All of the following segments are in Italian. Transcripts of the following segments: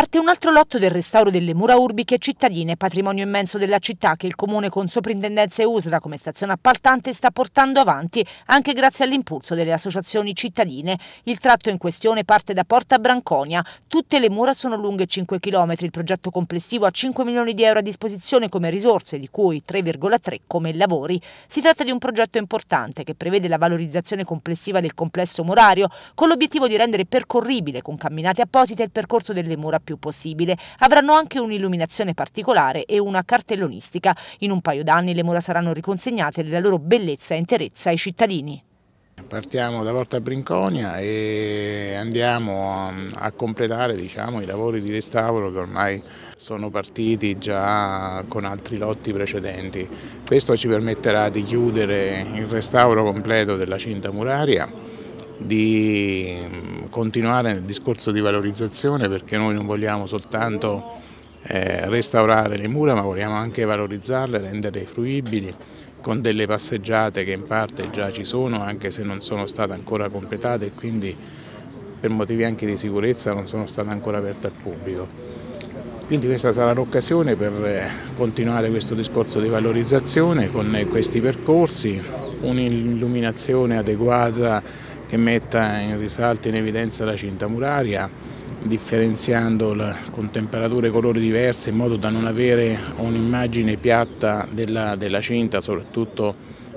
Parte un altro lotto del restauro delle mura urbiche cittadine, patrimonio immenso della città che il comune con soprintendenza e USRA come stazione appaltante sta portando avanti anche grazie all'impulso delle associazioni cittadine. Il tratto in questione parte da Porta Branconia. Tutte le mura sono lunghe 5 km, il progetto complessivo ha 5 milioni di euro a disposizione come risorse, di cui 3,3 come lavori. Si tratta di un progetto importante che prevede la valorizzazione complessiva del complesso murario con l'obiettivo di rendere percorribile con camminate apposite il percorso delle mura più possibile. Avranno anche un'illuminazione particolare e una cartellonistica. In un paio d'anni le mura saranno riconsegnate nella loro bellezza e interezza ai cittadini. Partiamo da Porta Brinconia e andiamo a completare diciamo, i lavori di restauro che ormai sono partiti già con altri lotti precedenti. Questo ci permetterà di chiudere il restauro completo della cinta muraria di mm, continuare nel discorso di valorizzazione perché noi non vogliamo soltanto eh, restaurare le mura ma vogliamo anche valorizzarle, renderle fruibili con delle passeggiate che in parte già ci sono anche se non sono state ancora completate e quindi per motivi anche di sicurezza non sono state ancora aperte al pubblico. Quindi questa sarà l'occasione per eh, continuare questo discorso di valorizzazione con questi percorsi, un'illuminazione adeguata che metta in risalto e in evidenza la cinta muraria, differenziando con temperature e colori diverse in modo da non avere un'immagine piatta della, della, cinta, soprattutto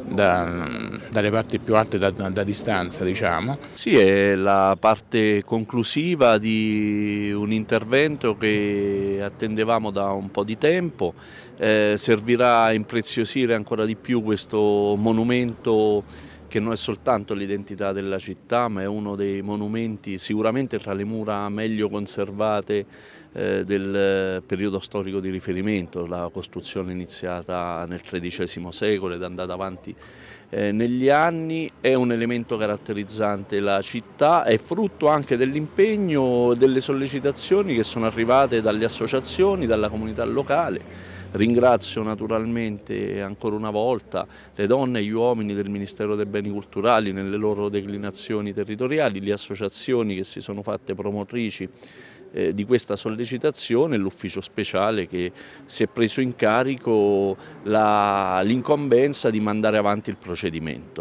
da, dalle parti più alte da, da, da, distanza diciamo. Sì, è la parte conclusiva di un intervento che attendevamo da un po' di tempo, eh, servirà a impreziosire ancora di più questo monumento che non è soltanto l'identità della città ma è uno dei monumenti sicuramente tra le mura meglio conservate eh, del eh, periodo storico di riferimento, la costruzione iniziata nel XIII secolo ed andata avanti eh, negli anni, è un elemento caratterizzante la città, è frutto anche dell'impegno e delle sollecitazioni che sono arrivate dalle associazioni, dalla comunità locale Ringrazio naturalmente ancora una volta le donne e gli uomini del Ministero dei Beni Culturali nelle loro declinazioni territoriali, le associazioni che si sono fatte promotrici eh, di questa sollecitazione l'ufficio speciale che si è preso in carico l'incombenza di mandare avanti il procedimento.